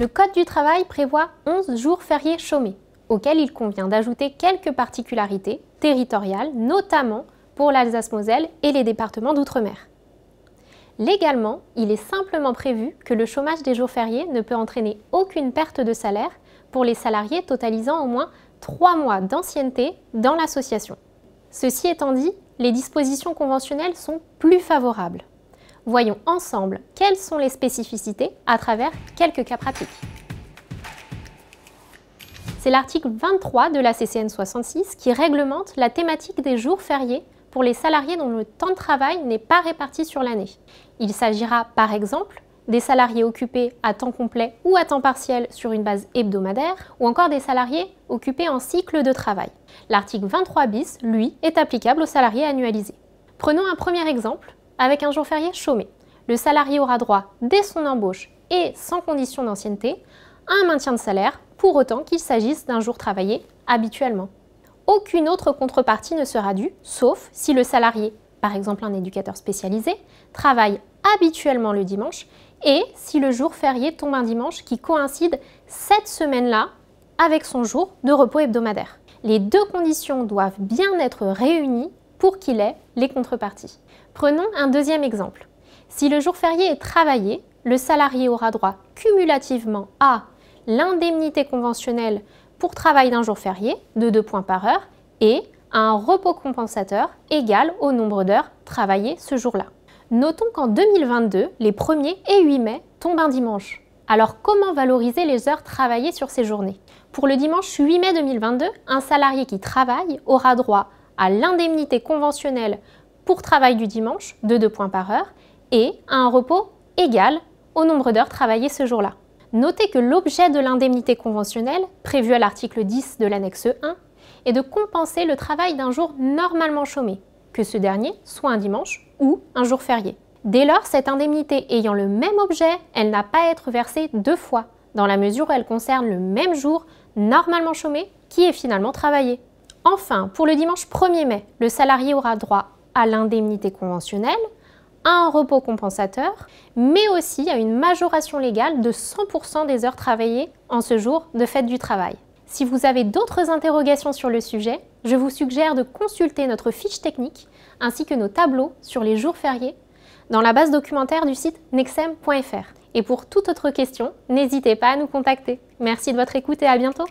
Le Code du travail prévoit 11 jours fériés chômés, auxquels il convient d'ajouter quelques particularités territoriales, notamment pour l'Alsace-Moselle et les départements d'outre-mer. Légalement, il est simplement prévu que le chômage des jours fériés ne peut entraîner aucune perte de salaire pour les salariés totalisant au moins 3 mois d'ancienneté dans l'association. Ceci étant dit, les dispositions conventionnelles sont plus favorables. Voyons ensemble quelles sont les spécificités à travers quelques cas pratiques. C'est l'article 23 de la CCN 66 qui réglemente la thématique des jours fériés pour les salariés dont le temps de travail n'est pas réparti sur l'année. Il s'agira par exemple des salariés occupés à temps complet ou à temps partiel sur une base hebdomadaire, ou encore des salariés occupés en cycle de travail. L'article 23 bis, lui, est applicable aux salariés annualisés. Prenons un premier exemple, avec un jour férié chômé, le salarié aura droit, dès son embauche et sans condition d'ancienneté, à un maintien de salaire, pour autant qu'il s'agisse d'un jour travaillé habituellement. Aucune autre contrepartie ne sera due, sauf si le salarié, par exemple un éducateur spécialisé, travaille habituellement le dimanche et si le jour férié tombe un dimanche qui coïncide cette semaine-là avec son jour de repos hebdomadaire. Les deux conditions doivent bien être réunies pour qu'il ait les contreparties. Prenons un deuxième exemple. Si le jour férié est travaillé, le salarié aura droit cumulativement à l'indemnité conventionnelle pour travail d'un jour férié de 2 points par heure et à un repos compensateur égal au nombre d'heures travaillées ce jour-là. Notons qu'en 2022, les 1er et 8 mai tombent un dimanche. Alors comment valoriser les heures travaillées sur ces journées Pour le dimanche 8 mai 2022, un salarié qui travaille aura droit à l'indemnité conventionnelle pour travail du dimanche de 2 points par heure et à un repos égal au nombre d'heures travaillées ce jour-là. Notez que l'objet de l'indemnité conventionnelle, prévue à l'article 10 de l'annexe 1, est de compenser le travail d'un jour normalement chômé, que ce dernier soit un dimanche ou un jour férié. Dès lors, cette indemnité ayant le même objet, elle n'a pas à être versée deux fois, dans la mesure où elle concerne le même jour normalement chômé qui est finalement travaillé. Enfin, pour le dimanche 1er mai, le salarié aura droit à l'indemnité conventionnelle, à un repos compensateur, mais aussi à une majoration légale de 100% des heures travaillées en ce jour de fête du travail. Si vous avez d'autres interrogations sur le sujet, je vous suggère de consulter notre fiche technique ainsi que nos tableaux sur les jours fériés dans la base documentaire du site nexem.fr. Et pour toute autre question, n'hésitez pas à nous contacter. Merci de votre écoute et à bientôt